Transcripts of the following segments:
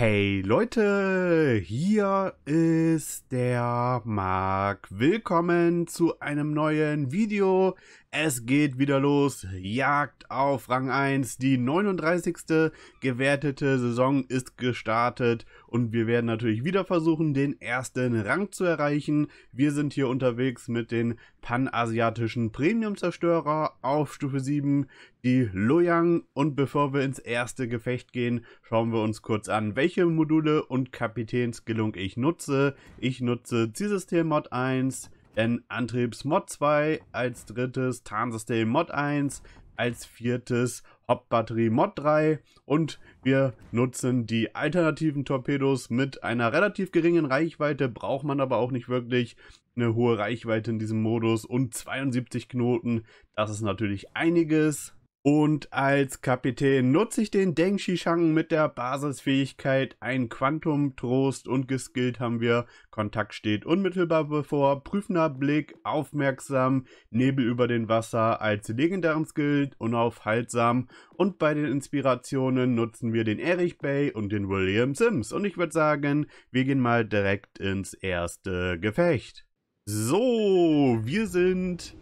Hey Leute, hier ist der Marc. Willkommen zu einem neuen Video es geht wieder los. Jagd auf Rang 1. Die 39. gewertete Saison ist gestartet und wir werden natürlich wieder versuchen, den ersten Rang zu erreichen. Wir sind hier unterwegs mit den panasiatischen Premium-Zerstörer auf Stufe 7, die Luoyang. Und bevor wir ins erste Gefecht gehen, schauen wir uns kurz an, welche Module und Kapitänskillung ich nutze. Ich nutze Zielsystem Mod 1, denn Antriebs Mod 2, als drittes Tarnsystem Mod 1, als viertes Hauptbatterie Mod 3 und wir nutzen die alternativen Torpedos mit einer relativ geringen Reichweite, braucht man aber auch nicht wirklich eine hohe Reichweite in diesem Modus und 72 Knoten, das ist natürlich einiges. Und als Kapitän nutze ich den Deng Shishang mit der Basisfähigkeit ein Quantum Trost und geskillt haben wir. Kontakt steht unmittelbar bevor, prüfender Blick, aufmerksam, Nebel über den Wasser als legendären Skill, unaufhaltsam. Und bei den Inspirationen nutzen wir den Erich Bay und den William Sims. Und ich würde sagen, wir gehen mal direkt ins erste Gefecht. So, wir sind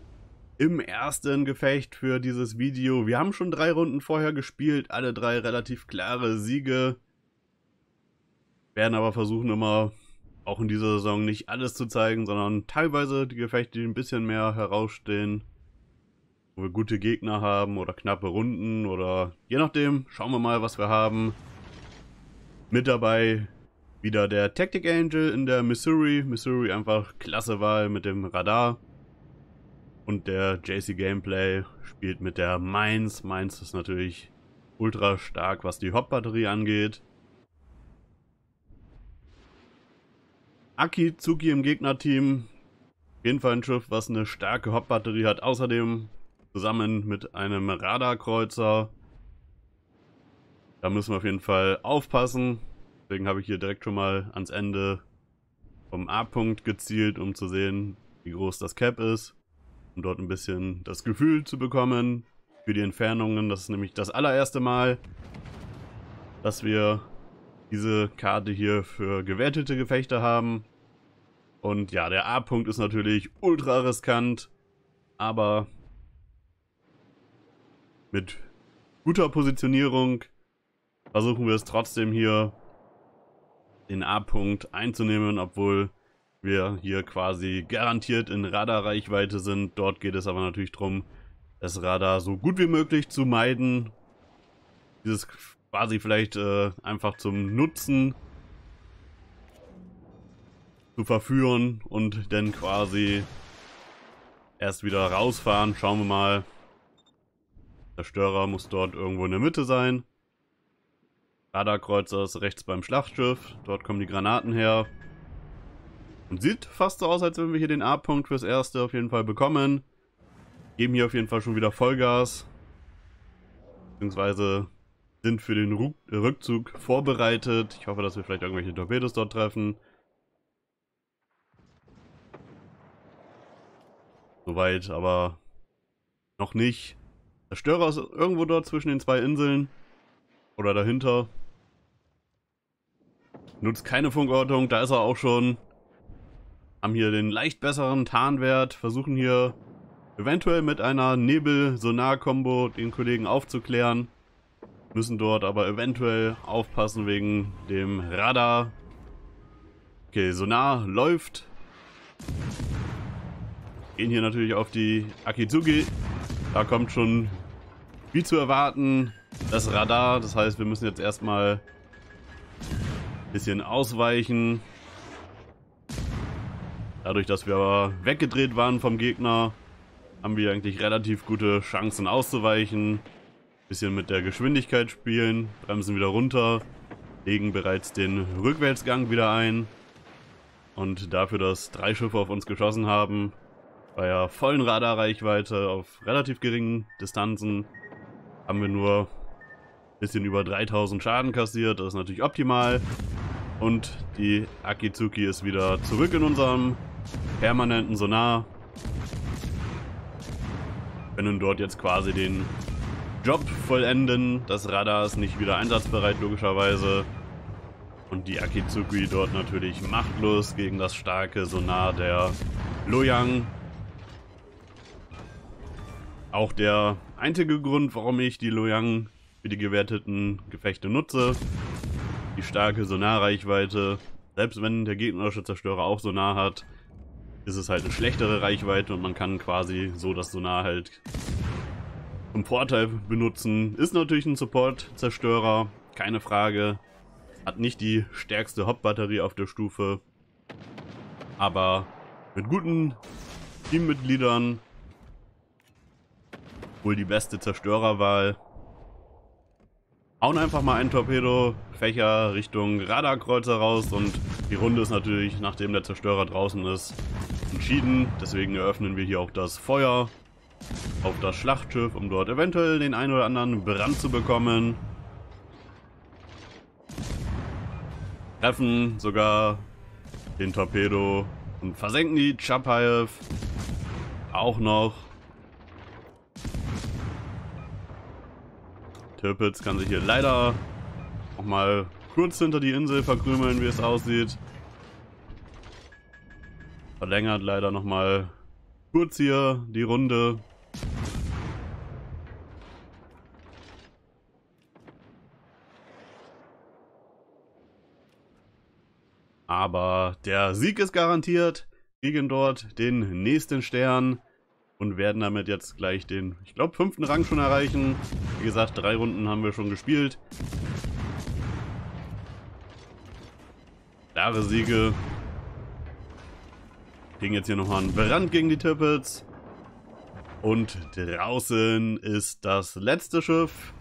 im ersten Gefecht für dieses Video. Wir haben schon drei Runden vorher gespielt, alle drei relativ klare Siege. Werden aber versuchen immer, auch in dieser Saison nicht alles zu zeigen, sondern teilweise die Gefechte, die ein bisschen mehr herausstehen. Wo wir gute Gegner haben oder knappe Runden oder je nachdem, schauen wir mal, was wir haben. Mit dabei wieder der Tactic Angel in der Missouri. Missouri einfach klasse Wahl mit dem Radar und der JC Gameplay spielt mit der Mainz. Mainz ist natürlich ultra stark, was die Hauptbatterie angeht. Aki Tsuki im Gegnerteam. Auf jeden Fall ein Schiff, was eine starke Hauptbatterie hat. Außerdem zusammen mit einem Radarkreuzer. Da müssen wir auf jeden Fall aufpassen. Deswegen habe ich hier direkt schon mal ans Ende vom A-Punkt gezielt, um zu sehen, wie groß das Cap ist um dort ein bisschen das Gefühl zu bekommen für die Entfernungen. Das ist nämlich das allererste Mal, dass wir diese Karte hier für gewertete Gefechte haben. Und ja, der A-Punkt ist natürlich ultra riskant, aber mit guter Positionierung versuchen wir es trotzdem hier den A-Punkt einzunehmen, obwohl wir hier quasi garantiert in Radarreichweite sind. Dort geht es aber natürlich darum, das Radar so gut wie möglich zu meiden. Dieses quasi vielleicht äh, einfach zum Nutzen zu verführen und dann quasi erst wieder rausfahren. Schauen wir mal. Der Störer muss dort irgendwo in der Mitte sein. Radarkreuzer ist rechts beim Schlachtschiff. Dort kommen die Granaten her. Und sieht fast so aus, als wenn wir hier den A-Punkt fürs Erste auf jeden Fall bekommen. Geben hier auf jeden Fall schon wieder Vollgas. Beziehungsweise sind für den äh, Rückzug vorbereitet. Ich hoffe, dass wir vielleicht irgendwelche Torpedos dort treffen. Soweit, aber noch nicht. Der Störer ist irgendwo dort zwischen den zwei Inseln. Oder dahinter. Nutzt keine Funkortung, da ist er auch schon haben hier den leicht besseren Tarnwert, versuchen hier eventuell mit einer Nebel-Sonar-Kombo den Kollegen aufzuklären. Müssen dort aber eventuell aufpassen wegen dem Radar. Okay, Sonar läuft. Gehen hier natürlich auf die Akitsugi. Da kommt schon, wie zu erwarten, das Radar. Das heißt, wir müssen jetzt erstmal ein bisschen ausweichen. Dadurch, dass wir aber weggedreht waren vom Gegner, haben wir eigentlich relativ gute Chancen auszuweichen. Bisschen mit der Geschwindigkeit spielen, bremsen wieder runter, legen bereits den Rückwärtsgang wieder ein. Und dafür, dass drei Schiffe auf uns geschossen haben, bei der vollen Radarreichweite auf relativ geringen Distanzen, haben wir nur ein bisschen über 3000 Schaden kassiert. Das ist natürlich optimal. Und die Akizuki ist wieder zurück in unserem permanenten Sonar. können dort jetzt quasi den Job vollenden. Das Radar ist nicht wieder einsatzbereit, logischerweise. Und die Akizuki dort natürlich machtlos gegen das starke Sonar der Luoyang. Auch der einzige Grund, warum ich die Luoyang für die gewerteten Gefechte nutze. Die starke Sonarreichweite. Selbst wenn der gegnerische Zerstörer auch Sonar hat, ist es halt eine schlechtere Reichweite und man kann quasi so das Sonar halt zum Vorteil benutzen. Ist natürlich ein Support-Zerstörer, keine Frage. Hat nicht die stärkste Hauptbatterie auf der Stufe, aber mit guten Teammitgliedern wohl die beste Zerstörerwahl. Hauen einfach mal einen Torpedofächer Richtung Radarkreuzer raus und die Runde ist natürlich, nachdem der Zerstörer draußen ist, entschieden. Deswegen eröffnen wir hier auch das Feuer auf das Schlachtschiff, um dort eventuell den einen oder anderen Brand zu bekommen. Treffen sogar den Torpedo und versenken die Chapayev auch noch. Tirpitz kann sich hier leider mal kurz hinter die Insel verkrümeln, wie es aussieht. Verlängert leider nochmal kurz hier die Runde. Aber der Sieg ist garantiert. Kriegen dort den nächsten Stern und werden damit jetzt gleich den, ich glaube, fünften Rang schon erreichen. Wie gesagt, drei Runden haben wir schon gespielt. Klare Siege. Ging jetzt hier nochmal ein Brand gegen die Tippets. Und draußen ist das letzte Schiff.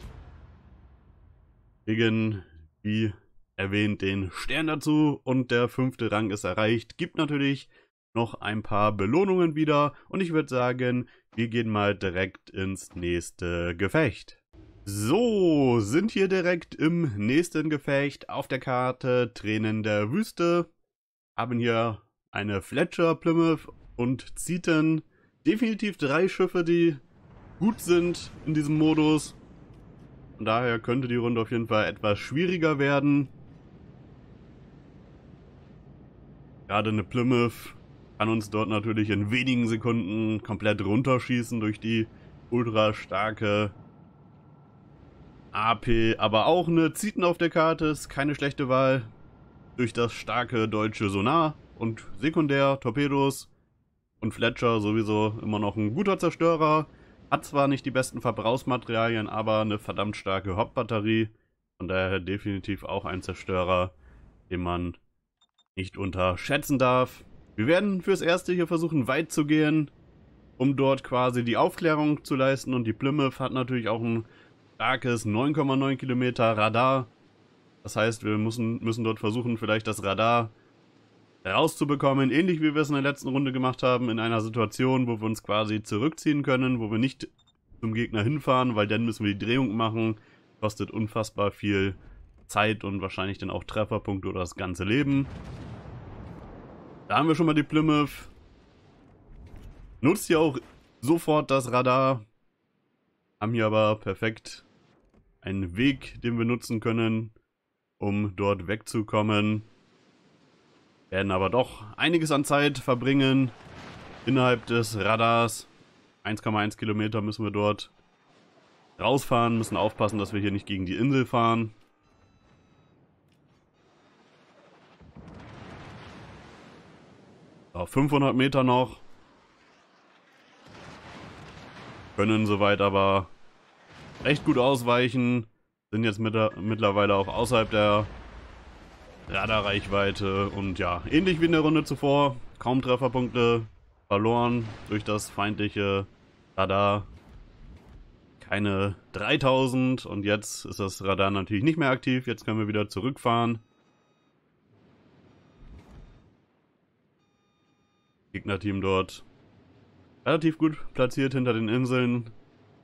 Gegen, wie erwähnt, den Stern dazu. Und der fünfte Rang ist erreicht. Gibt natürlich noch ein paar Belohnungen wieder. Und ich würde sagen, wir gehen mal direkt ins nächste Gefecht. So, sind hier direkt im nächsten Gefecht auf der Karte Tränen der Wüste. Haben hier eine Fletcher, Plymouth und Zeton. Definitiv drei Schiffe, die gut sind in diesem Modus. Von daher könnte die Runde auf jeden Fall etwas schwieriger werden. Gerade eine Plymouth kann uns dort natürlich in wenigen Sekunden komplett runterschießen durch die ultra starke AP, aber auch eine Zieten auf der Karte ist keine schlechte Wahl. Durch das starke deutsche Sonar und Sekundär, Torpedos und Fletcher sowieso immer noch ein guter Zerstörer. Hat zwar nicht die besten Verbrauchsmaterialien, aber eine verdammt starke Hauptbatterie. Von daher definitiv auch ein Zerstörer, den man nicht unterschätzen darf. Wir werden fürs Erste hier versuchen, weit zu gehen, um dort quasi die Aufklärung zu leisten. Und die Plymouth hat natürlich auch ein starkes 9,9 Kilometer Radar. Das heißt, wir müssen, müssen dort versuchen, vielleicht das Radar rauszubekommen, ähnlich wie wir es in der letzten Runde gemacht haben, in einer Situation, wo wir uns quasi zurückziehen können, wo wir nicht zum Gegner hinfahren, weil dann müssen wir die Drehung machen. Kostet unfassbar viel Zeit und wahrscheinlich dann auch Trefferpunkte oder das ganze Leben. Da haben wir schon mal die Plymouth. Nutzt hier auch sofort das Radar. Haben hier aber perfekt einen Weg, den wir nutzen können, um dort wegzukommen. Werden aber doch einiges an Zeit verbringen innerhalb des Radars. 1,1 Kilometer müssen wir dort rausfahren, müssen aufpassen, dass wir hier nicht gegen die Insel fahren. Auf 500 Meter noch. Können soweit aber recht gut ausweichen. Sind jetzt mit mittlerweile auch außerhalb der Radarreichweite. Und ja, ähnlich wie in der Runde zuvor. Kaum Trefferpunkte verloren durch das feindliche Radar. Keine 3000 und jetzt ist das Radar natürlich nicht mehr aktiv. Jetzt können wir wieder zurückfahren. Gegnerteam dort relativ gut platziert hinter den Inseln.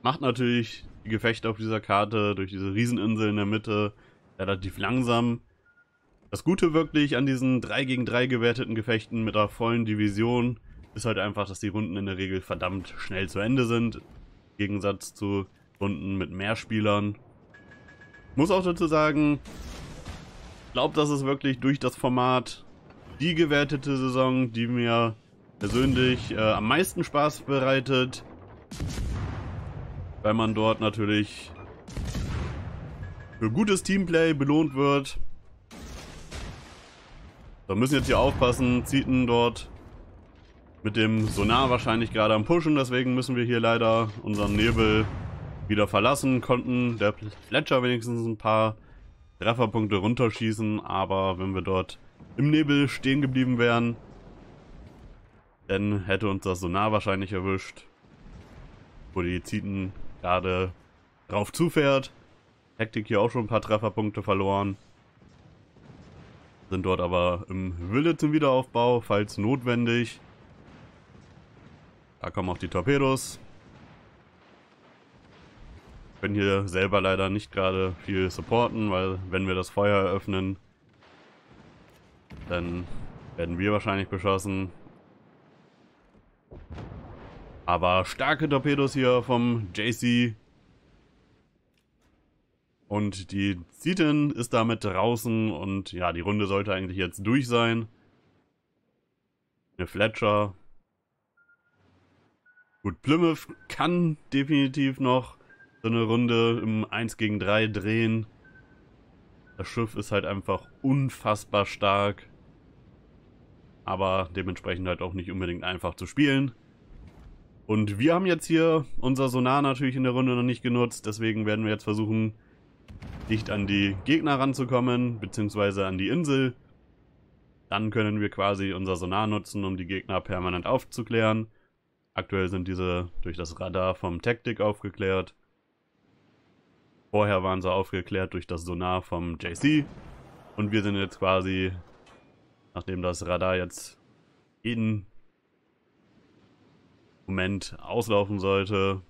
Macht natürlich Gefechte auf dieser Karte, durch diese Rieseninsel in der Mitte, relativ langsam. Das Gute wirklich an diesen 3 gegen 3 gewerteten Gefechten mit der vollen Division ist halt einfach, dass die Runden in der Regel verdammt schnell zu Ende sind. Im Gegensatz zu Runden mit mehr Spielern. Muss auch dazu sagen, ich glaube, dass es wirklich durch das Format die gewertete Saison, die mir persönlich äh, am meisten Spaß bereitet weil man dort natürlich für gutes Teamplay belohnt wird. Wir müssen jetzt hier aufpassen, Zieten dort mit dem Sonar wahrscheinlich gerade am Pushen, deswegen müssen wir hier leider unseren Nebel wieder verlassen, konnten der Fletcher wenigstens ein paar Trefferpunkte runterschießen, aber wenn wir dort im Nebel stehen geblieben wären, dann hätte uns das Sonar wahrscheinlich erwischt, wo die Zieten gerade drauf zufährt. Hektik hier auch schon ein paar Trefferpunkte verloren. Sind dort aber im Wille zum Wiederaufbau, falls notwendig. Da kommen auch die Torpedos. Können hier selber leider nicht gerade viel supporten, weil wenn wir das Feuer eröffnen, dann werden wir wahrscheinlich beschossen. Aber starke Torpedos hier vom JC. Und die Zitin ist damit draußen und ja, die Runde sollte eigentlich jetzt durch sein. Eine Fletcher. Gut, Plymouth kann definitiv noch so eine Runde im 1 gegen 3 drehen. Das Schiff ist halt einfach unfassbar stark. Aber dementsprechend halt auch nicht unbedingt einfach zu spielen. Und wir haben jetzt hier unser Sonar natürlich in der Runde noch nicht genutzt, deswegen werden wir jetzt versuchen, dicht an die Gegner ranzukommen, beziehungsweise an die Insel. Dann können wir quasi unser Sonar nutzen, um die Gegner permanent aufzuklären. Aktuell sind diese durch das Radar vom Tactic aufgeklärt. Vorher waren sie aufgeklärt durch das Sonar vom JC. Und wir sind jetzt quasi, nachdem das Radar jetzt in Moment auslaufen sollte,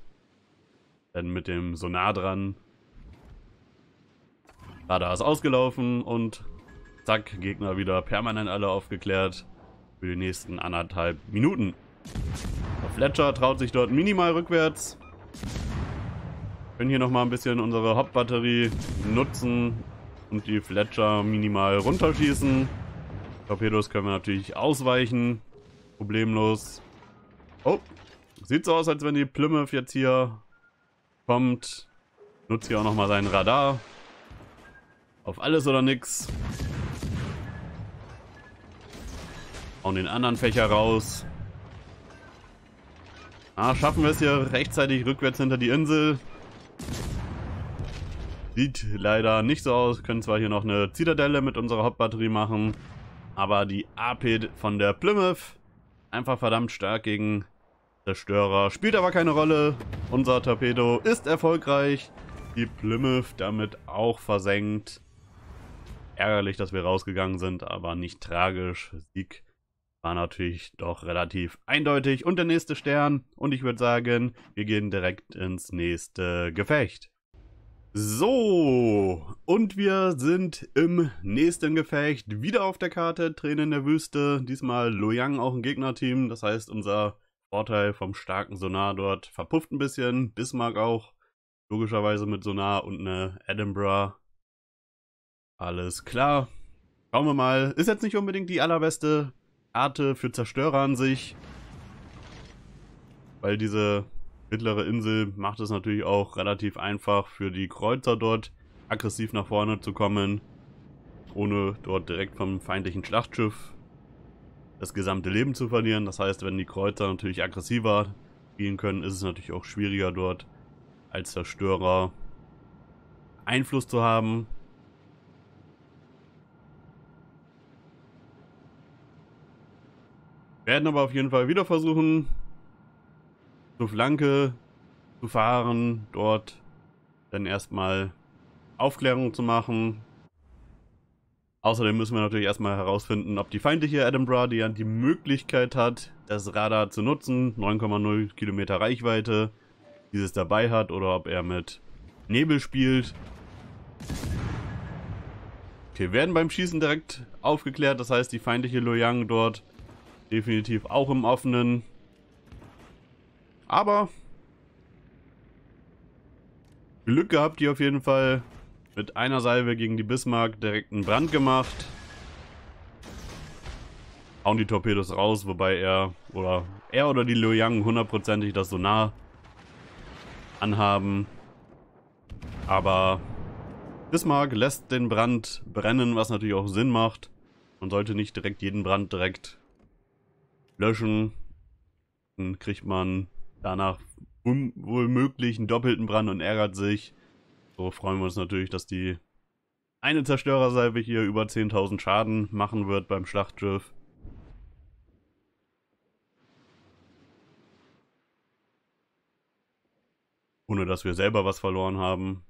dann mit dem Sonar dran. Radar ist ausgelaufen und zack, Gegner wieder permanent alle aufgeklärt für die nächsten anderthalb Minuten. Der Fletcher traut sich dort minimal rückwärts. Wir können hier nochmal ein bisschen unsere Hauptbatterie nutzen und die Fletcher minimal runterschießen. Torpedos können wir natürlich ausweichen. Problemlos. Oh, Sieht so aus, als wenn die Plymouth jetzt hier kommt. Nutzt hier auch nochmal seinen Radar. Auf alles oder nix. Und den anderen Fächer raus. Ah, schaffen wir es hier rechtzeitig rückwärts hinter die Insel. Sieht leider nicht so aus. Können zwar hier noch eine Zitadelle mit unserer Hauptbatterie machen. Aber die AP von der Plymouth einfach verdammt stark gegen Zerstörer. Spielt aber keine Rolle. Unser Torpedo ist erfolgreich. Die Plymouth damit auch versenkt. Ärgerlich, dass wir rausgegangen sind, aber nicht tragisch. Sieg war natürlich doch relativ eindeutig. Und der nächste Stern. Und ich würde sagen, wir gehen direkt ins nächste Gefecht. So, und wir sind im nächsten Gefecht wieder auf der Karte, Tränen in der Wüste. Diesmal Loyang auch ein Gegnerteam, das heißt unser Vorteil vom starken Sonar dort verpufft ein bisschen. Bismarck auch. Logischerweise mit Sonar und eine Edinburgh. Alles klar. Schauen wir mal. Ist jetzt nicht unbedingt die allerbeste Karte für Zerstörer an sich. Weil diese mittlere Insel macht es natürlich auch relativ einfach für die Kreuzer dort aggressiv nach vorne zu kommen. Ohne dort direkt vom feindlichen Schlachtschiff das gesamte Leben zu verlieren. Das heißt, wenn die Kreuzer natürlich aggressiver gehen können, ist es natürlich auch schwieriger dort als Zerstörer Einfluss zu haben. Werden aber auf jeden Fall wieder versuchen, zur Flanke zu fahren, dort dann erstmal Aufklärung zu machen, Außerdem müssen wir natürlich erstmal herausfinden, ob die feindliche Edinburgh, die ja die Möglichkeit hat, das Radar zu nutzen, 9,0 Kilometer Reichweite, dieses dabei hat oder ob er mit Nebel spielt. Wir werden beim Schießen direkt aufgeklärt, das heißt die feindliche Luoyang dort definitiv auch im Offenen. Aber Glück gehabt die auf jeden Fall, mit einer Salve gegen die Bismarck direkt einen Brand gemacht. Hauen die Torpedos raus, wobei er oder er oder die Liuyang hundertprozentig das so nah anhaben. Aber Bismarck lässt den Brand brennen, was natürlich auch Sinn macht. Man sollte nicht direkt jeden Brand direkt löschen. Dann kriegt man danach wohl einen doppelten Brand und ärgert sich. So freuen wir uns natürlich, dass die eine Zerstörersalve hier über 10.000 Schaden machen wird beim Schlachtschiff. Ohne dass wir selber was verloren haben.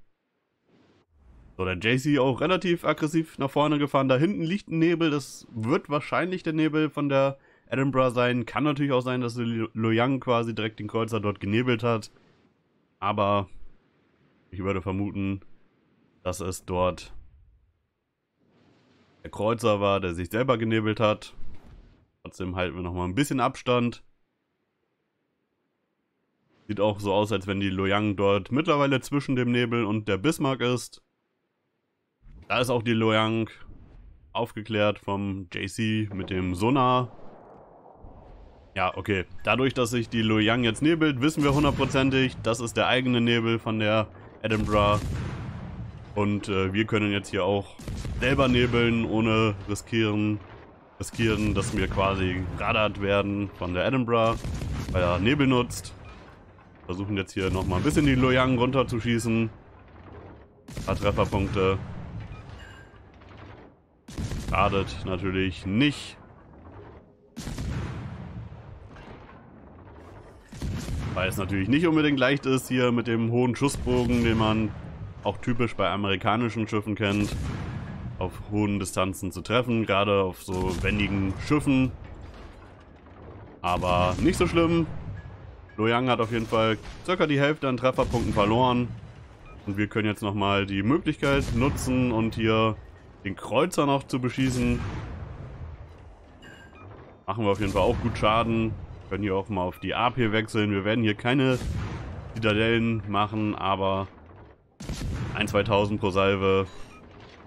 So, der JC auch relativ aggressiv nach vorne gefahren. Da hinten liegt ein Nebel. Das wird wahrscheinlich der Nebel von der Edinburgh sein. Kann natürlich auch sein, dass Yang quasi direkt den Kreuzer dort genebelt hat. Aber ich würde vermuten, dass es dort der Kreuzer war, der sich selber genebelt hat. Trotzdem halten wir nochmal ein bisschen Abstand. Sieht auch so aus, als wenn die Loyang dort mittlerweile zwischen dem Nebel und der Bismarck ist. Da ist auch die Loyang aufgeklärt vom JC mit dem Sonar. Ja, okay. Dadurch, dass sich die Loyang jetzt nebelt, wissen wir hundertprozentig, das ist der eigene Nebel von der Edinburgh. Und äh, wir können jetzt hier auch selber nebeln, ohne riskieren, riskieren, dass wir quasi radert werden von der Edinburgh, weil er Nebel nutzt. Versuchen jetzt hier nochmal ein bisschen die Loyang runterzuschießen. Ein paar Trefferpunkte. Radet natürlich nicht. Weil es natürlich nicht unbedingt leicht ist, hier mit dem hohen Schussbogen, den man auch typisch bei amerikanischen Schiffen kennt, auf hohen Distanzen zu treffen, gerade auf so wendigen Schiffen. Aber nicht so schlimm. Yang hat auf jeden Fall circa die Hälfte an Trefferpunkten verloren. Und wir können jetzt nochmal die Möglichkeit nutzen und hier den Kreuzer noch zu beschießen. Machen wir auf jeden Fall auch gut Schaden können hier auch mal auf die AP wechseln. Wir werden hier keine Zitadellen machen, aber 1 2000 pro Salve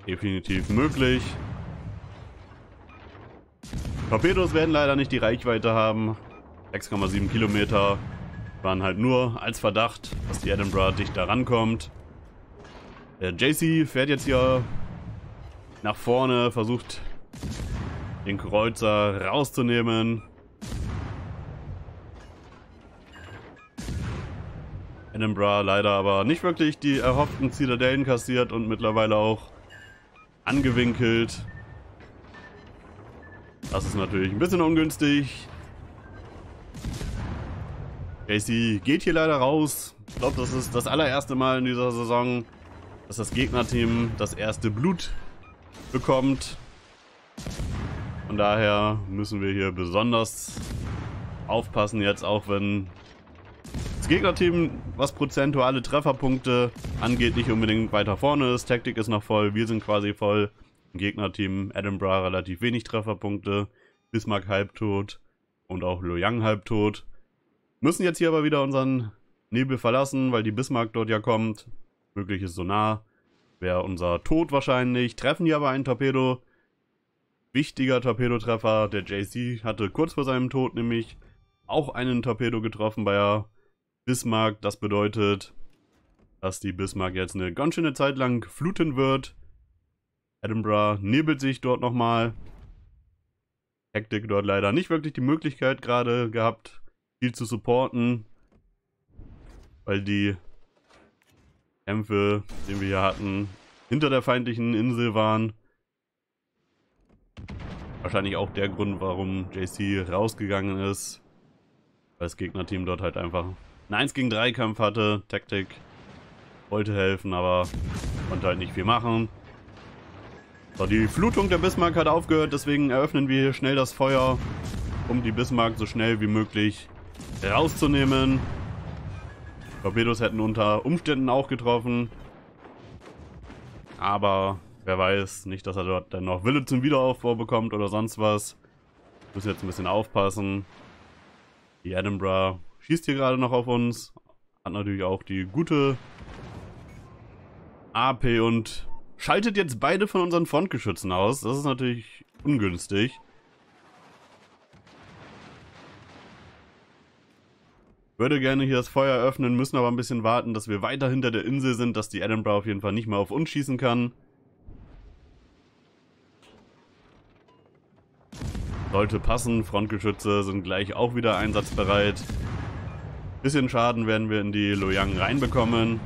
definitiv möglich. Torpedos werden leider nicht die Reichweite haben. 6,7 Kilometer waren halt nur als Verdacht, dass die Edinburgh dicht daran kommt. Der JC fährt jetzt hier nach vorne, versucht den Kreuzer rauszunehmen. Edinburgh leider aber nicht wirklich die erhofften Zitadellen kassiert und mittlerweile auch angewinkelt. Das ist natürlich ein bisschen ungünstig. Casey geht hier leider raus. Ich glaube, das ist das allererste Mal in dieser Saison, dass das Gegnerteam das erste Blut bekommt. Von daher müssen wir hier besonders aufpassen jetzt, auch wenn Gegnerteam, was prozentuale Trefferpunkte angeht, nicht unbedingt weiter vorne ist. Taktik ist noch voll, wir sind quasi voll. Gegnerteam Edinburgh relativ wenig Trefferpunkte, Bismarck halbtot und auch Luoyang halbtot. Müssen jetzt hier aber wieder unseren Nebel verlassen, weil die Bismarck dort ja kommt. Möglich ist so nah. Wäre unser Tod wahrscheinlich. Treffen hier aber einen Torpedo. Wichtiger Torpedotreffer. Der JC hatte kurz vor seinem Tod nämlich auch einen Torpedo getroffen bei der Bismarck. Das bedeutet, dass die Bismarck jetzt eine ganz schöne Zeit lang fluten wird. Edinburgh nebelt sich dort nochmal. Hektik dort leider nicht wirklich die Möglichkeit gerade gehabt, viel zu supporten. Weil die Kämpfe, die wir hier hatten, hinter der feindlichen Insel waren. Wahrscheinlich auch der Grund, warum JC rausgegangen ist. Weil das Gegnerteam dort halt einfach einen 1 gegen 3 Kampf hatte. Taktik wollte helfen, aber konnte halt nicht viel machen. So, die Flutung der Bismarck hat aufgehört, deswegen eröffnen wir hier schnell das Feuer, um die Bismarck so schnell wie möglich rauszunehmen. Torpedos hätten unter Umständen auch getroffen. Aber wer weiß, nicht, dass er dort dann noch Wille zum Wiederaufbau bekommt oder sonst was. Müssen jetzt ein bisschen aufpassen. Die Edinburgh schießt hier gerade noch auf uns. Hat natürlich auch die gute AP und schaltet jetzt beide von unseren Frontgeschützen aus. Das ist natürlich ungünstig. Würde gerne hier das Feuer öffnen, müssen aber ein bisschen warten, dass wir weiter hinter der Insel sind, dass die Edinburgh auf jeden Fall nicht mehr auf uns schießen kann. Sollte passen, Frontgeschütze sind gleich auch wieder einsatzbereit. Bisschen Schaden werden wir in die Loyang reinbekommen.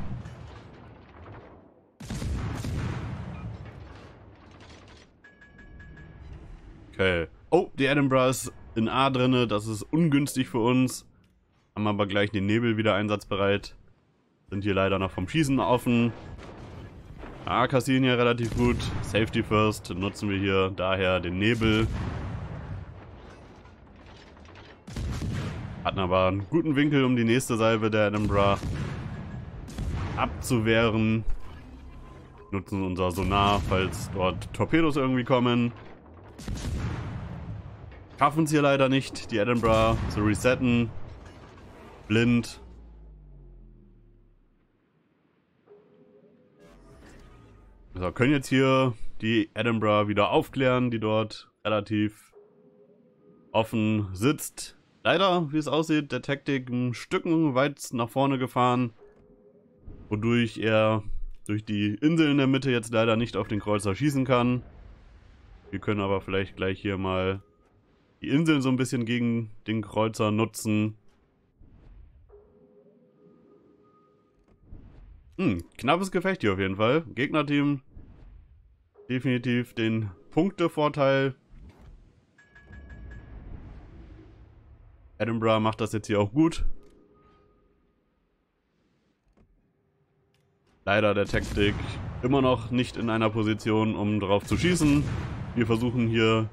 Okay. Oh, die Edinburgh ist in A drinne. Das ist ungünstig für uns. Haben aber gleich den Nebel wieder einsatzbereit. Sind hier leider noch vom Schießen offen. Ah, Cassini hier relativ gut. Safety first nutzen wir hier daher den Nebel. Hatten aber einen guten Winkel, um die nächste Salve der Edinburgh abzuwehren. Nutzen unser Sonar, falls dort Torpedos irgendwie kommen. Schaffen es hier leider nicht, die Edinburgh zu resetten. Blind. So, können jetzt hier die Edinburgh wieder aufklären, die dort relativ offen sitzt leider, wie es aussieht, der Taktik ein Stück weit nach vorne gefahren, wodurch er durch die Insel in der Mitte jetzt leider nicht auf den Kreuzer schießen kann. Wir können aber vielleicht gleich hier mal die Inseln so ein bisschen gegen den Kreuzer nutzen. Hm, knappes Gefecht hier auf jeden Fall. Gegnerteam definitiv den Punktevorteil Edinburgh macht das jetzt hier auch gut. Leider der Taktik immer noch nicht in einer Position, um drauf zu schießen. Wir versuchen hier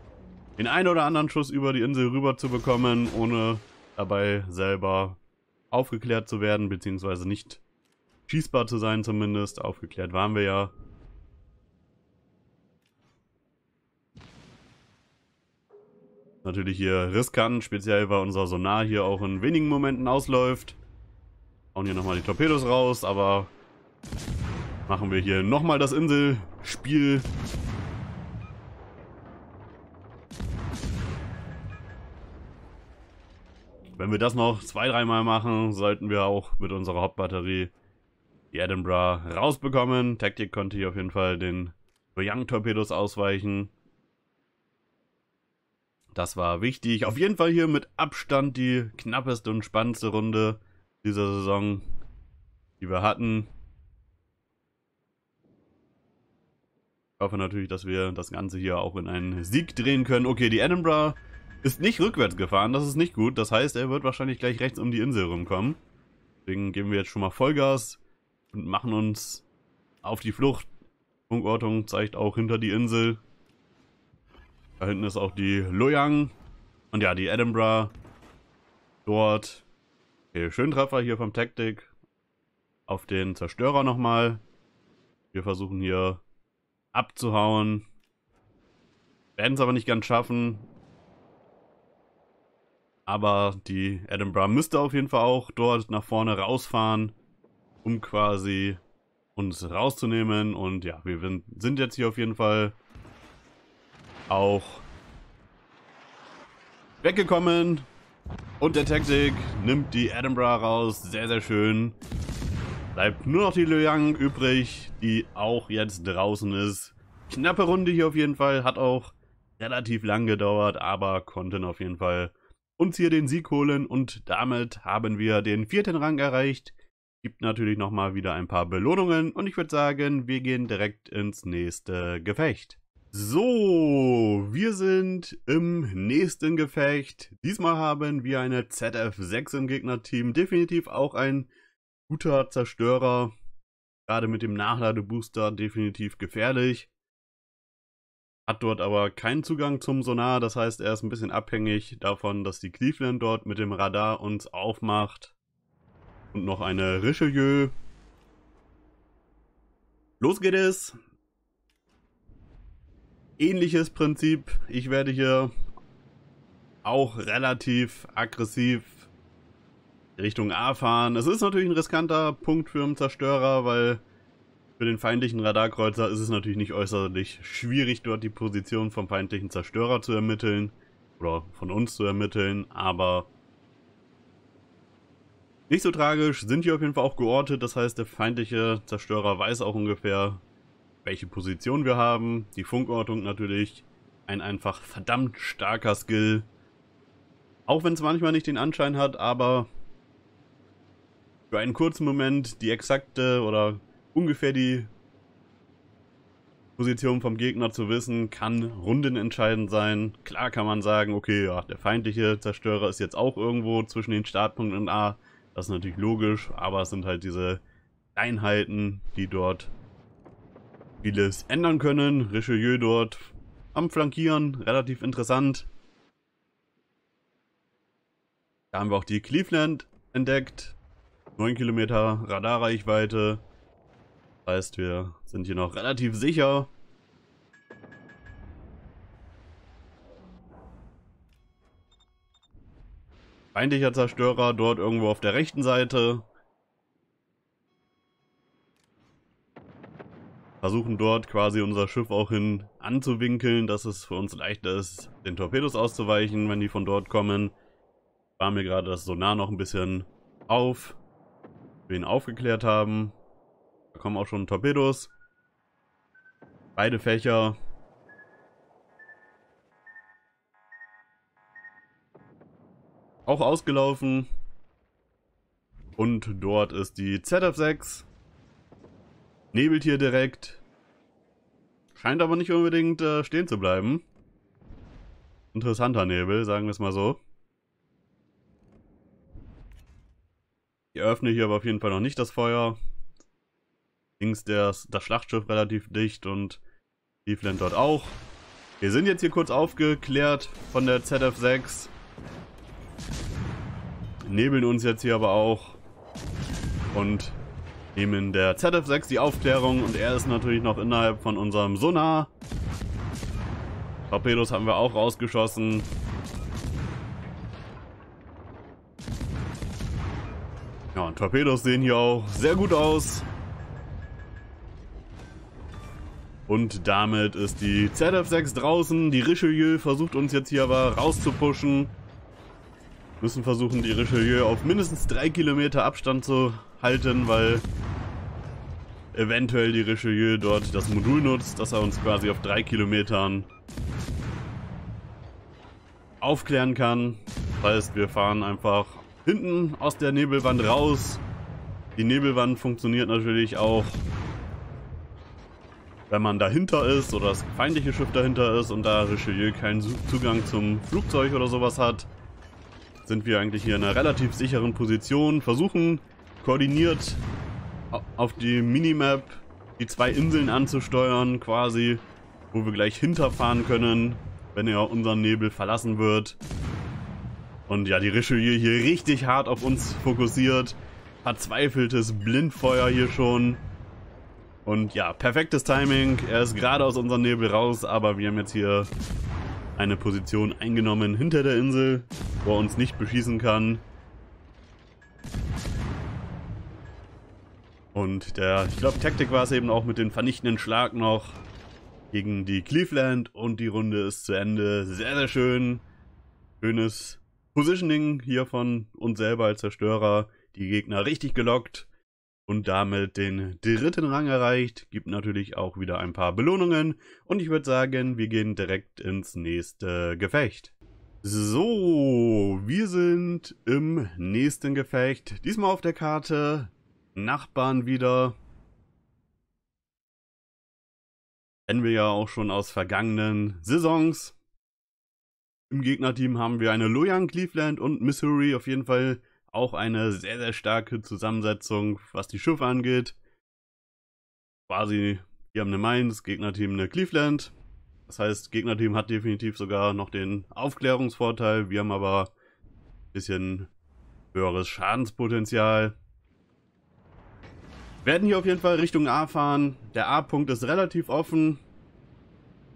den einen oder anderen Schuss über die Insel rüber zu bekommen, ohne dabei selber aufgeklärt zu werden, beziehungsweise nicht schießbar zu sein zumindest. Aufgeklärt waren wir ja. natürlich hier riskant, speziell weil unser Sonar hier auch in wenigen Momenten ausläuft. Hauen hier nochmal die Torpedos raus, aber machen wir hier nochmal das Inselspiel. Wenn wir das noch zwei, dreimal machen, sollten wir auch mit unserer Hauptbatterie die Edinburgh rausbekommen. Tactic konnte hier auf jeden Fall den Young Torpedos ausweichen. Das war wichtig. Auf jeden Fall hier mit Abstand die knappeste und spannendste Runde dieser Saison, die wir hatten. Ich hoffe natürlich, dass wir das Ganze hier auch in einen Sieg drehen können. Okay, die Edinburgh ist nicht rückwärts gefahren, das ist nicht gut. Das heißt, er wird wahrscheinlich gleich rechts um die Insel rumkommen. Deswegen geben wir jetzt schon mal Vollgas und machen uns auf die Flucht. Funkortung zeigt auch hinter die Insel. Da hinten ist auch die Loyang. Und ja, die Edinburgh. Dort. Okay, schön Treffer hier vom Taktik. Auf den Zerstörer nochmal. Wir versuchen hier abzuhauen. Werden es aber nicht ganz schaffen. Aber die Edinburgh müsste auf jeden Fall auch dort nach vorne rausfahren, um quasi uns rauszunehmen. Und ja, wir sind jetzt hier auf jeden Fall auch weggekommen. Und der Taktik nimmt die Edinburgh raus. Sehr, sehr schön. Bleibt nur noch die Liang übrig, die auch jetzt draußen ist. Knappe Runde hier auf jeden Fall. Hat auch relativ lang gedauert, aber konnten auf jeden Fall uns hier den Sieg holen. Und damit haben wir den vierten Rang erreicht. Gibt natürlich nochmal wieder ein paar Belohnungen. Und ich würde sagen, wir gehen direkt ins nächste Gefecht. So, wir sind im nächsten Gefecht. Diesmal haben wir eine ZF6 im Gegnerteam. Definitiv auch ein guter Zerstörer. Gerade mit dem Nachladebooster definitiv gefährlich. Hat dort aber keinen Zugang zum Sonar, das heißt er ist ein bisschen abhängig davon, dass die Cleveland dort mit dem Radar uns aufmacht. Und noch eine Richelieu. Los geht es! ähnliches Prinzip. Ich werde hier auch relativ aggressiv Richtung A fahren. Es ist natürlich ein riskanter Punkt für einen Zerstörer, weil für den feindlichen Radarkreuzer ist es natürlich nicht äußerlich schwierig, dort die Position vom feindlichen Zerstörer zu ermitteln oder von uns zu ermitteln, aber nicht so tragisch, sind hier auf jeden Fall auch geortet, das heißt der feindliche Zerstörer weiß auch ungefähr, welche Position wir haben, die Funkortung natürlich, ein einfach verdammt starker Skill. Auch wenn es manchmal nicht den Anschein hat, aber für einen kurzen Moment die exakte oder ungefähr die Position vom Gegner zu wissen, kann rundenentscheidend sein. Klar kann man sagen, okay, ja, der feindliche Zerstörer ist jetzt auch irgendwo zwischen den Startpunkten und A. Das ist natürlich logisch, aber es sind halt diese Einheiten, die dort vieles ändern können. Richelieu dort am Flankieren, relativ interessant. Da haben wir auch die Cleveland entdeckt. 9 Kilometer Radarreichweite. Das heißt, wir sind hier noch relativ sicher. Feindlicher Zerstörer dort irgendwo auf der rechten Seite. versuchen dort quasi unser Schiff auch hin anzuwinkeln, dass es für uns leichter ist, den Torpedos auszuweichen, wenn die von dort kommen. War mir gerade das Sonar noch ein bisschen auf, wir ihn aufgeklärt haben. Da kommen auch schon Torpedos. Beide Fächer. Auch ausgelaufen. Und dort ist die ZF6. Nebelt hier direkt. Scheint aber nicht unbedingt äh, stehen zu bleiben. Interessanter Nebel, sagen wir es mal so. Ich öffne hier aber auf jeden Fall noch nicht das Feuer. Links das, das Schlachtschiff relativ dicht und Cleveland dort auch. Wir sind jetzt hier kurz aufgeklärt von der ZF-6. Nebeln uns jetzt hier aber auch. Und eben in der ZF-6 die Aufklärung und er ist natürlich noch innerhalb von unserem Sonar. Torpedos haben wir auch rausgeschossen. Ja, und Torpedos sehen hier auch sehr gut aus. Und damit ist die ZF-6 draußen. Die Richelieu versucht uns jetzt hier aber rauszupushen. Müssen versuchen, die Richelieu auf mindestens drei Kilometer Abstand zu halten, weil eventuell die Richelieu dort das Modul nutzt, dass er uns quasi auf drei Kilometern aufklären kann. Das heißt, wir fahren einfach hinten aus der Nebelwand raus. Die Nebelwand funktioniert natürlich auch, wenn man dahinter ist oder das feindliche Schiff dahinter ist und da Richelieu keinen Zugang zum Flugzeug oder sowas hat, sind wir eigentlich hier in einer relativ sicheren Position, versuchen koordiniert auf die Minimap die zwei Inseln anzusteuern, quasi, wo wir gleich hinterfahren können, wenn er unseren Nebel verlassen wird. Und ja, die Richelieu hier richtig hart auf uns fokussiert. Verzweifeltes Blindfeuer hier schon. Und ja, perfektes Timing. Er ist gerade aus unserem Nebel raus, aber wir haben jetzt hier eine Position eingenommen hinter der Insel, wo er uns nicht beschießen kann. Und der, ich glaube, Taktik war es eben auch mit dem vernichtenden Schlag noch gegen die Cleveland. Und die Runde ist zu Ende. Sehr, sehr schön. Schönes Positioning hier von uns selber als Zerstörer. Die Gegner richtig gelockt. Und damit den dritten Rang erreicht. Gibt natürlich auch wieder ein paar Belohnungen. Und ich würde sagen, wir gehen direkt ins nächste Gefecht. So, wir sind im nächsten Gefecht. Diesmal auf der Karte Nachbarn wieder. Kennen wir ja auch schon aus vergangenen Saisons. Im Gegnerteam haben wir eine Loyang, Cleveland und Missouri. Auf jeden Fall auch eine sehr, sehr starke Zusammensetzung, was die Schiffe angeht. Quasi, wir haben eine Mainz, Gegnerteam eine Cleveland. Das heißt, Gegnerteam hat definitiv sogar noch den Aufklärungsvorteil. Wir haben aber ein bisschen höheres Schadenspotenzial werden hier auf jeden Fall Richtung A fahren. Der A-Punkt ist relativ offen.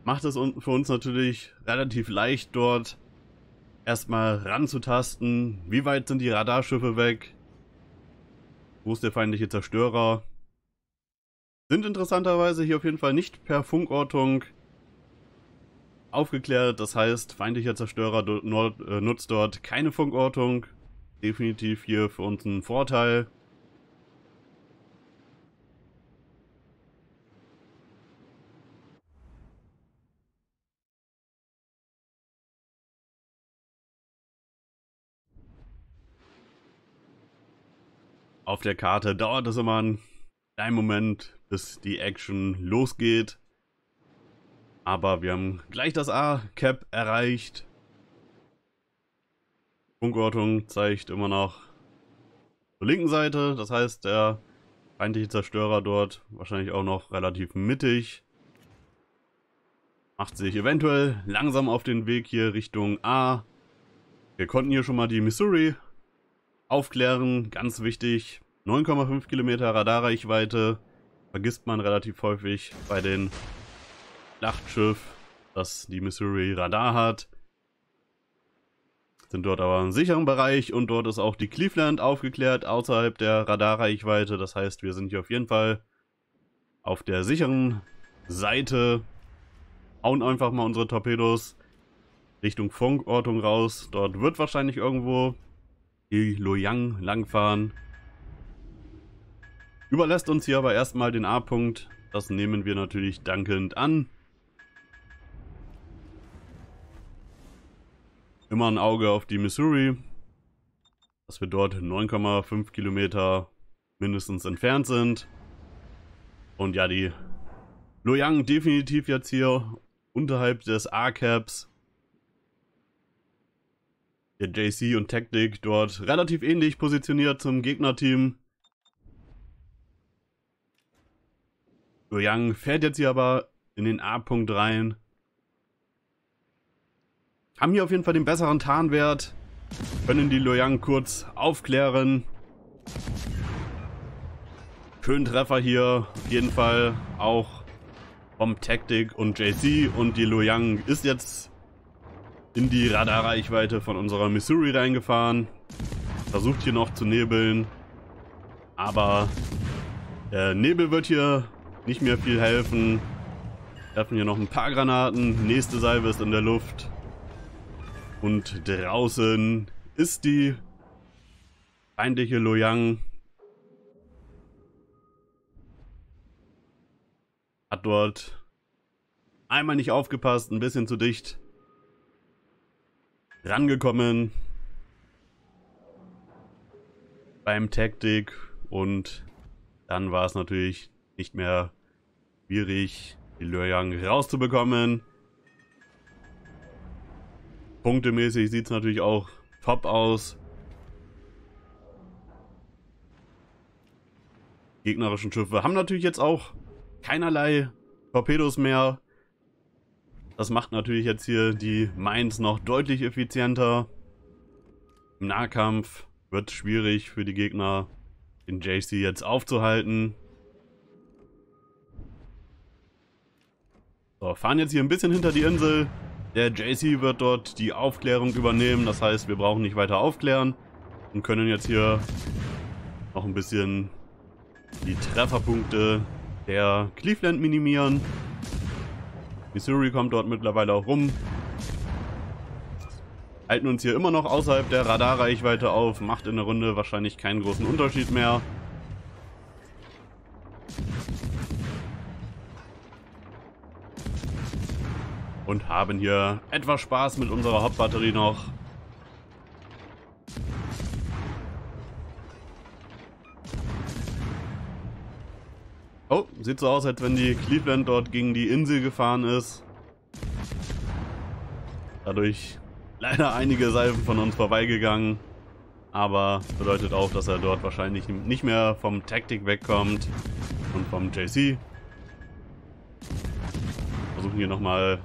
Macht es für uns natürlich relativ leicht dort erstmal ranzutasten. Wie weit sind die Radarschiffe weg? Wo ist der feindliche Zerstörer? Sind interessanterweise hier auf jeden Fall nicht per Funkortung aufgeklärt. Das heißt, feindlicher Zerstörer äh, nutzt dort keine Funkortung. Definitiv hier für uns ein Vorteil. auf der Karte dauert es immer einen kleinen Moment, bis die Action losgeht. Aber wir haben gleich das A-Cap erreicht. Funkortung zeigt immer noch zur linken Seite. Das heißt, der feindliche Zerstörer dort wahrscheinlich auch noch relativ mittig. Macht sich eventuell langsam auf den Weg hier Richtung A. Wir konnten hier schon mal die Missouri aufklären. Ganz wichtig, 9,5 Kilometer Radarreichweite vergisst man relativ häufig bei den Nachtschiff, dass die Missouri Radar hat. Sind dort aber im sicheren Bereich und dort ist auch die Cleveland aufgeklärt außerhalb der Radarreichweite. Das heißt, wir sind hier auf jeden Fall auf der sicheren Seite. Hauen einfach mal unsere Torpedos Richtung Funkortung raus. Dort wird wahrscheinlich irgendwo die Luoyang langfahren. Überlässt uns hier aber erstmal den A-Punkt. Das nehmen wir natürlich dankend an. Immer ein Auge auf die Missouri, dass wir dort 9,5 Kilometer mindestens entfernt sind. Und ja, die Luoyang definitiv jetzt hier unterhalb des A-Caps. Der JC und Tactic dort relativ ähnlich positioniert zum Gegnerteam. Young fährt jetzt hier aber in den A-Punkt rein. Haben hier auf jeden Fall den besseren Tarnwert. Können die Luoyang kurz aufklären. Schönen Treffer hier. Auf jeden Fall auch vom Tactic und JC. Und die Luoyang ist jetzt in die Radarreichweite von unserer Missouri reingefahren. Versucht hier noch zu nebeln. Aber der Nebel wird hier nicht mehr viel helfen. Werfen hier noch ein paar Granaten. Nächste Salve ist in der Luft. Und draußen ist die feindliche Loyang. Hat dort einmal nicht aufgepasst, ein bisschen zu dicht rangekommen beim Taktik und dann war es natürlich nicht mehr schwierig, die Luoyang rauszubekommen. Punktemäßig sieht es natürlich auch top aus. Die gegnerischen Schiffe haben natürlich jetzt auch keinerlei Torpedos mehr. Das macht natürlich jetzt hier die Mainz noch deutlich effizienter. Im Nahkampf wird es schwierig für die Gegner, den JC jetzt aufzuhalten. So, fahren jetzt hier ein bisschen hinter die Insel. Der JC wird dort die Aufklärung übernehmen. Das heißt, wir brauchen nicht weiter aufklären und können jetzt hier noch ein bisschen die Trefferpunkte der Cleveland minimieren. Missouri kommt dort mittlerweile auch rum. Halten uns hier immer noch außerhalb der Radarreichweite auf. Macht in der Runde wahrscheinlich keinen großen Unterschied mehr. und haben hier etwas Spaß mit unserer Hauptbatterie noch. Oh, sieht so aus, als wenn die Cleveland dort gegen die Insel gefahren ist. Dadurch leider einige Seifen von uns vorbeigegangen. Aber bedeutet auch, dass er dort wahrscheinlich nicht mehr vom Taktik wegkommt und vom JC. Versuchen hier nochmal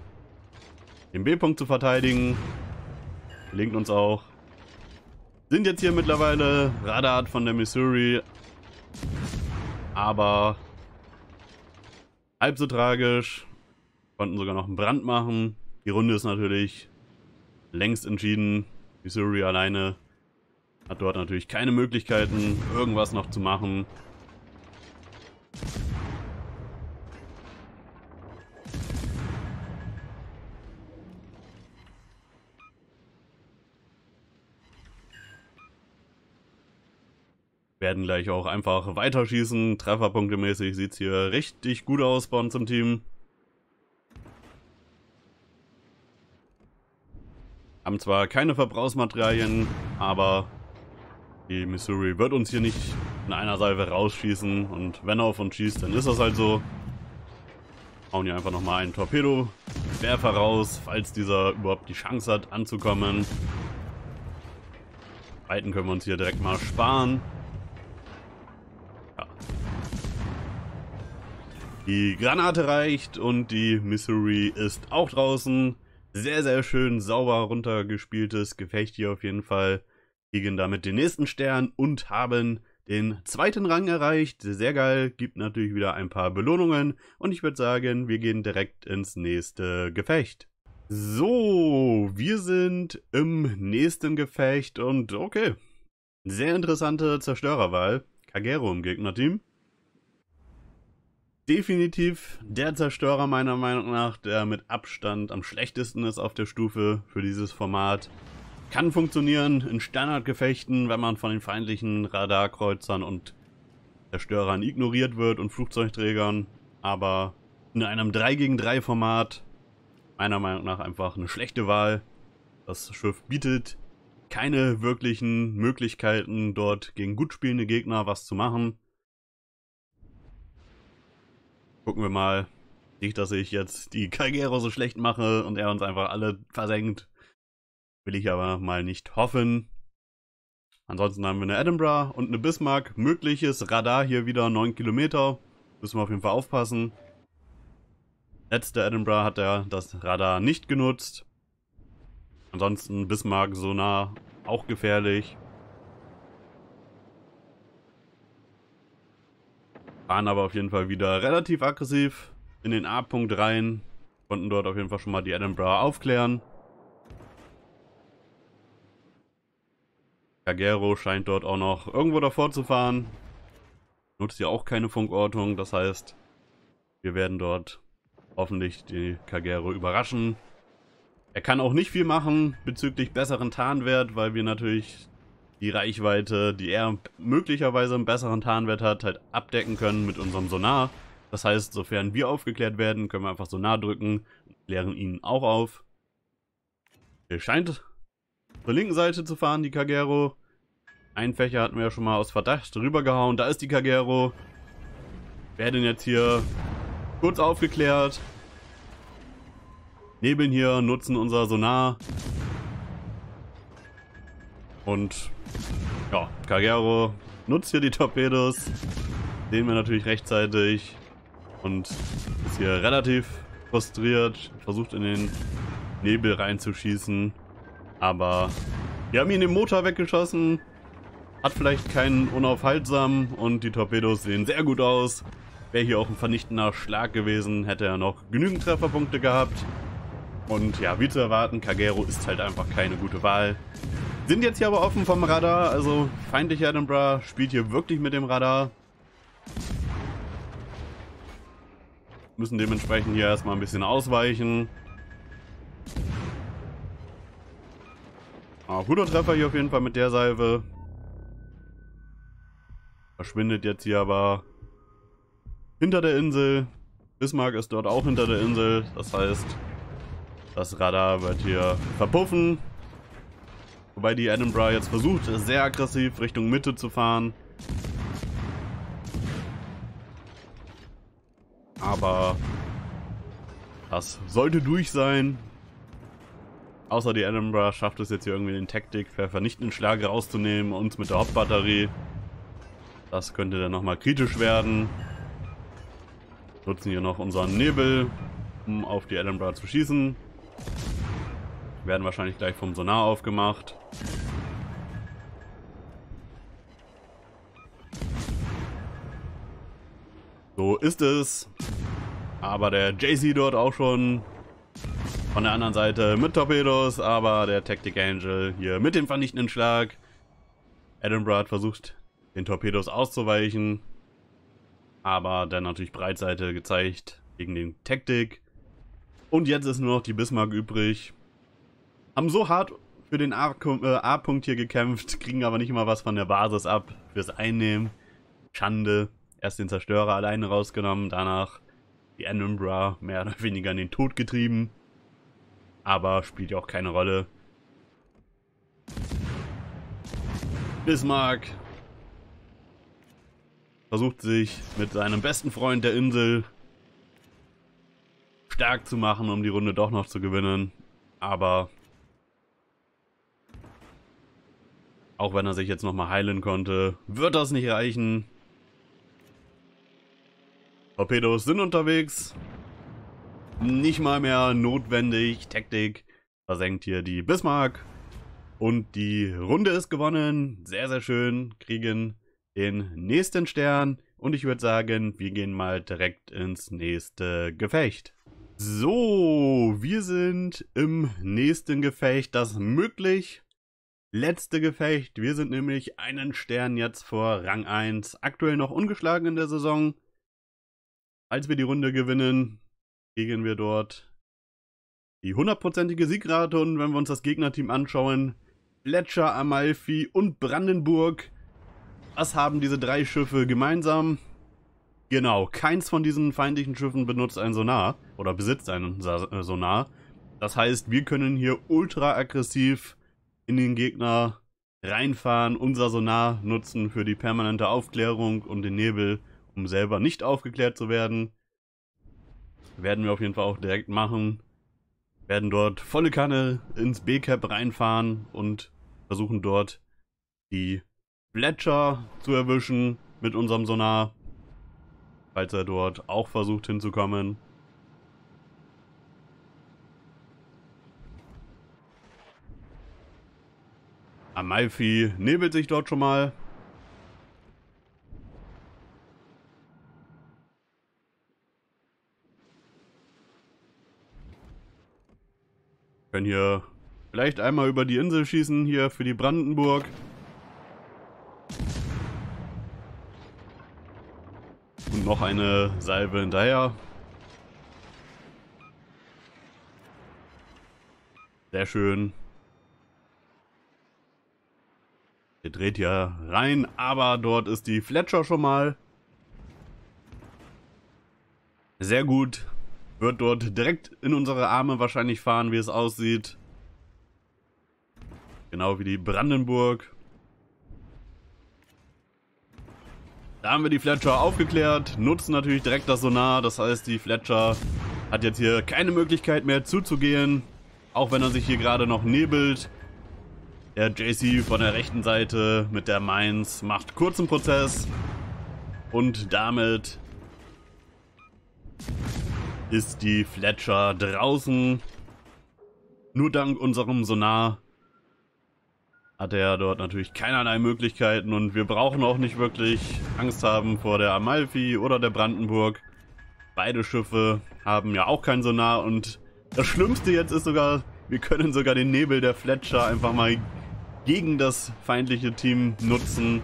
den B-Punkt zu verteidigen. Gelingt uns auch. Sind jetzt hier mittlerweile Radar von der Missouri. Aber halb so tragisch. Konnten sogar noch einen Brand machen. Die Runde ist natürlich längst entschieden. Missouri alleine hat dort natürlich keine Möglichkeiten, irgendwas noch zu machen. werden gleich auch einfach weiterschießen. Trefferpunktemäßig sieht es hier richtig gut aus bei uns im Team. Haben zwar keine Verbrauchsmaterialien, aber die Missouri wird uns hier nicht in einer Salve rausschießen. Und wenn er auf uns schießt, dann ist das halt so. Hauen hier einfach nochmal einen torpedo Torpedowerfer raus, falls dieser überhaupt die Chance hat anzukommen. Weiten können wir uns hier direkt mal sparen. Die Granate reicht und die Missouri ist auch draußen. Sehr, sehr schön sauber runtergespieltes Gefecht hier auf jeden Fall. Kriegen damit den nächsten Stern und haben den zweiten Rang erreicht. Sehr geil, gibt natürlich wieder ein paar Belohnungen. Und ich würde sagen, wir gehen direkt ins nächste Gefecht. So, wir sind im nächsten Gefecht und okay. Sehr interessante Zerstörerwahl. Kagero im Gegnerteam definitiv der Zerstörer meiner Meinung nach, der mit Abstand am schlechtesten ist auf der Stufe für dieses Format. Kann funktionieren in Standardgefechten, wenn man von den feindlichen Radarkreuzern und Zerstörern ignoriert wird und Flugzeugträgern, aber in einem 3 gegen 3 Format meiner Meinung nach einfach eine schlechte Wahl. Das Schiff bietet keine wirklichen Möglichkeiten, dort gegen gut spielende Gegner was zu machen. Gucken wir mal. Nicht, dass ich jetzt die Kagero so schlecht mache und er uns einfach alle versenkt. Will ich aber mal nicht hoffen. Ansonsten haben wir eine Edinburgh und eine Bismarck. Mögliches Radar hier wieder 9 Kilometer. Müssen wir auf jeden Fall aufpassen. Letzte Edinburgh hat er das Radar nicht genutzt. Ansonsten Bismarck so nah auch gefährlich. Waren aber auf jeden Fall wieder relativ aggressiv in den A-Punkt rein. Konnten dort auf jeden Fall schon mal die Edinburgh aufklären. Kagero scheint dort auch noch irgendwo davor zu fahren. Nutzt ja auch keine Funkortung, das heißt, wir werden dort hoffentlich die Kagero überraschen. Er kann auch nicht viel machen bezüglich besseren Tarnwert, weil wir natürlich die Reichweite, die er möglicherweise einen besseren Tarnwert hat, halt abdecken können mit unserem Sonar. Das heißt, sofern wir aufgeklärt werden, können wir einfach Sonar drücken, klären ihn auch auf. Er scheint zur linken Seite zu fahren, die Kagero. Ein Fächer hatten wir ja schon mal aus Verdacht rübergehauen. Da ist die Kagero. Werden jetzt hier kurz aufgeklärt. Nebeln hier, nutzen unser Sonar, und ja, Kagero nutzt hier die Torpedos. Sehen wir natürlich rechtzeitig. Und ist hier relativ frustriert. Versucht in den Nebel reinzuschießen. Aber wir haben ihn im Motor weggeschossen. Hat vielleicht keinen unaufhaltsamen. Und die Torpedos sehen sehr gut aus. Wäre hier auch ein vernichtender Schlag gewesen, hätte er noch genügend Trefferpunkte gehabt. Und ja, wie zu erwarten, Kagero ist halt einfach keine gute Wahl. Sind jetzt hier aber offen vom Radar, also feindlich Edinburgh spielt hier wirklich mit dem Radar. Müssen dementsprechend hier erstmal ein bisschen ausweichen. Ah, guter Treffer hier auf jeden Fall mit der Salve. Verschwindet jetzt hier aber hinter der Insel. Bismarck ist dort auch hinter der Insel. Das heißt, das Radar wird hier verpuffen. Wobei die Edinburgh jetzt versucht, sehr aggressiv Richtung Mitte zu fahren. Aber das sollte durch sein. Außer die Edinburgh schafft es jetzt hier irgendwie den Taktik per vernichtenden Schlag rauszunehmen, uns mit der Hauptbatterie. Das könnte dann nochmal kritisch werden. Nutzen hier noch unseren Nebel, um auf die Edinburgh zu schießen. Werden wahrscheinlich gleich vom Sonar aufgemacht. So ist es. Aber der Jay-Z dort auch schon von der anderen Seite mit Torpedos, aber der Tactic Angel hier mit dem vernichtenden Schlag. Edinburgh hat versucht, den Torpedos auszuweichen, aber dann natürlich Breitseite gezeigt gegen den Tactic. Und jetzt ist nur noch die Bismarck übrig. Haben so hart für den äh, A-Punkt hier gekämpft, kriegen aber nicht mal was von der Basis ab. Fürs Einnehmen. Schande. Erst den Zerstörer alleine rausgenommen, danach die Anambra mehr oder weniger in den Tod getrieben. Aber spielt ja auch keine Rolle. Bismarck versucht sich mit seinem besten Freund der Insel stark zu machen, um die Runde doch noch zu gewinnen. Aber Auch wenn er sich jetzt nochmal heilen konnte, wird das nicht reichen. Torpedos sind unterwegs. Nicht mal mehr notwendig. Taktik versenkt hier die Bismarck. Und die Runde ist gewonnen. Sehr, sehr schön. Kriegen den nächsten Stern. Und ich würde sagen, wir gehen mal direkt ins nächste Gefecht. So, wir sind im nächsten Gefecht, das möglich ist letzte Gefecht. Wir sind nämlich einen Stern jetzt vor Rang 1. Aktuell noch ungeschlagen in der Saison. Als wir die Runde gewinnen, kriegen wir dort die hundertprozentige Siegrate. Und wenn wir uns das Gegnerteam anschauen, Fletcher, Amalfi und Brandenburg. Was haben diese drei Schiffe gemeinsam? Genau, keins von diesen feindlichen Schiffen benutzt ein Sonar oder besitzt einen äh, Sonar. Das heißt, wir können hier ultra aggressiv in den Gegner reinfahren, unser Sonar nutzen für die permanente Aufklärung und den Nebel, um selber nicht aufgeklärt zu werden. Werden wir auf jeden Fall auch direkt machen. Werden dort volle Kanne ins B-Cap reinfahren und versuchen dort die Fletcher zu erwischen mit unserem Sonar, falls er dort auch versucht hinzukommen. Amalfi nebelt sich dort schon mal. können hier vielleicht einmal über die Insel schießen, hier für die Brandenburg. Und noch eine Salbe hinterher. Sehr schön. Ihr dreht ja rein, aber dort ist die Fletcher schon mal. Sehr gut. Wird dort direkt in unsere Arme wahrscheinlich fahren, wie es aussieht. Genau wie die Brandenburg. Da haben wir die Fletcher aufgeklärt, nutzen natürlich direkt das Sonar, das heißt die Fletcher hat jetzt hier keine Möglichkeit mehr zuzugehen, auch wenn er sich hier gerade noch nebelt. Der JC von der rechten Seite mit der Mainz macht kurzen Prozess. Und damit ist die Fletcher draußen. Nur dank unserem Sonar hat er dort natürlich keinerlei Möglichkeiten und wir brauchen auch nicht wirklich Angst haben vor der Amalfi oder der Brandenburg. Beide Schiffe haben ja auch kein Sonar und das Schlimmste jetzt ist sogar, wir können sogar den Nebel der Fletcher einfach mal gegen das feindliche Team nutzen.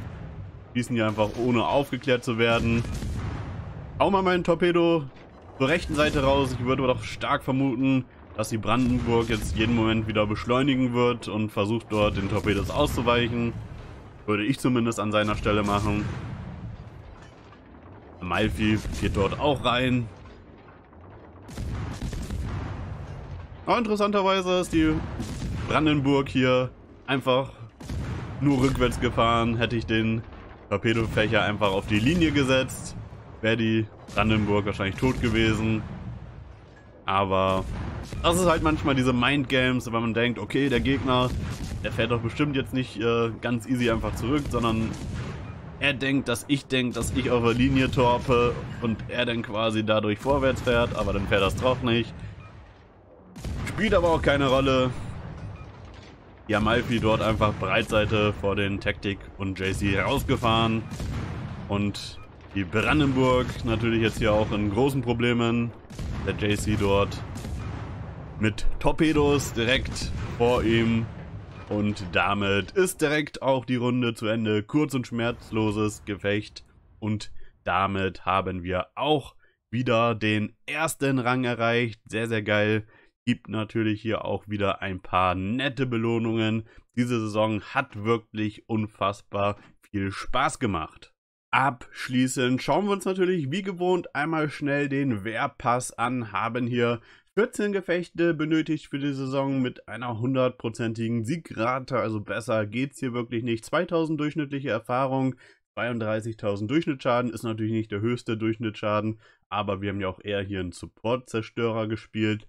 Schießen hier einfach ohne aufgeklärt zu werden. Hau mal meinen Torpedo zur rechten Seite raus. Ich würde aber doch stark vermuten, dass die Brandenburg jetzt jeden Moment wieder beschleunigen wird und versucht dort den Torpedos auszuweichen. Würde ich zumindest an seiner Stelle machen. Malfi geht dort auch rein. Aber interessanterweise ist die Brandenburg hier einfach nur rückwärts gefahren, hätte ich den Torpedofächer einfach auf die Linie gesetzt, wäre die Brandenburg wahrscheinlich tot gewesen. Aber das ist halt manchmal diese Mindgames, wenn man denkt, okay, der Gegner, der fährt doch bestimmt jetzt nicht äh, ganz easy einfach zurück, sondern er denkt, dass ich denke, dass ich auf der Linie torpe und er dann quasi dadurch vorwärts fährt, aber dann fährt das drauf nicht. Spielt aber auch keine Rolle die Amalfi dort einfach Breitseite vor den Taktik und JC herausgefahren. Und die Brandenburg natürlich jetzt hier auch in großen Problemen. Der JC dort mit Torpedos direkt vor ihm. Und damit ist direkt auch die Runde zu Ende. Kurz und schmerzloses Gefecht. Und damit haben wir auch wieder den ersten Rang erreicht. Sehr, sehr geil gibt natürlich hier auch wieder ein paar nette Belohnungen. Diese Saison hat wirklich unfassbar viel Spaß gemacht. Abschließend schauen wir uns natürlich wie gewohnt einmal schnell den Wehrpass an, haben hier 14 Gefechte benötigt für die Saison mit einer hundertprozentigen Siegrate, also besser geht's hier wirklich nicht. 2000 durchschnittliche Erfahrung, 32.000 Durchschnittsschaden ist natürlich nicht der höchste Durchschnittsschaden, aber wir haben ja auch eher hier einen Support-Zerstörer gespielt.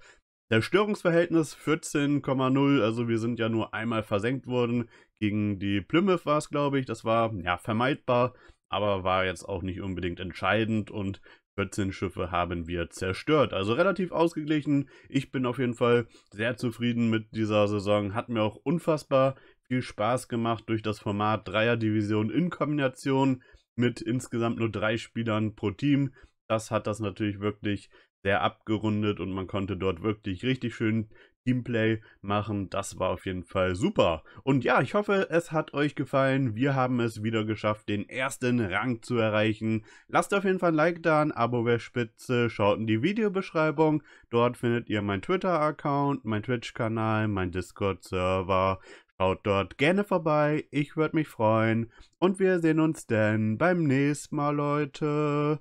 Zerstörungsverhältnis 14,0, also wir sind ja nur einmal versenkt worden. Gegen die Plymouth war es, glaube ich. Das war ja vermeidbar, aber war jetzt auch nicht unbedingt entscheidend und 14 Schiffe haben wir zerstört. Also relativ ausgeglichen. Ich bin auf jeden Fall sehr zufrieden mit dieser Saison. Hat mir auch unfassbar viel Spaß gemacht durch das Format Dreier-Division in Kombination mit insgesamt nur drei Spielern pro Team. Das hat das natürlich wirklich sehr abgerundet und man konnte dort wirklich richtig schön Gameplay machen. Das war auf jeden Fall super. Und ja, ich hoffe, es hat euch gefallen. Wir haben es wieder geschafft, den ersten Rang zu erreichen. Lasst auf jeden Fall ein Like da, ein Abo wäre spitze. Schaut in die Videobeschreibung. Dort findet ihr meinen Twitter-Account, meinen Twitch-Kanal, meinen Discord-Server. Schaut dort gerne vorbei. Ich würde mich freuen. Und wir sehen uns dann beim nächsten Mal, Leute.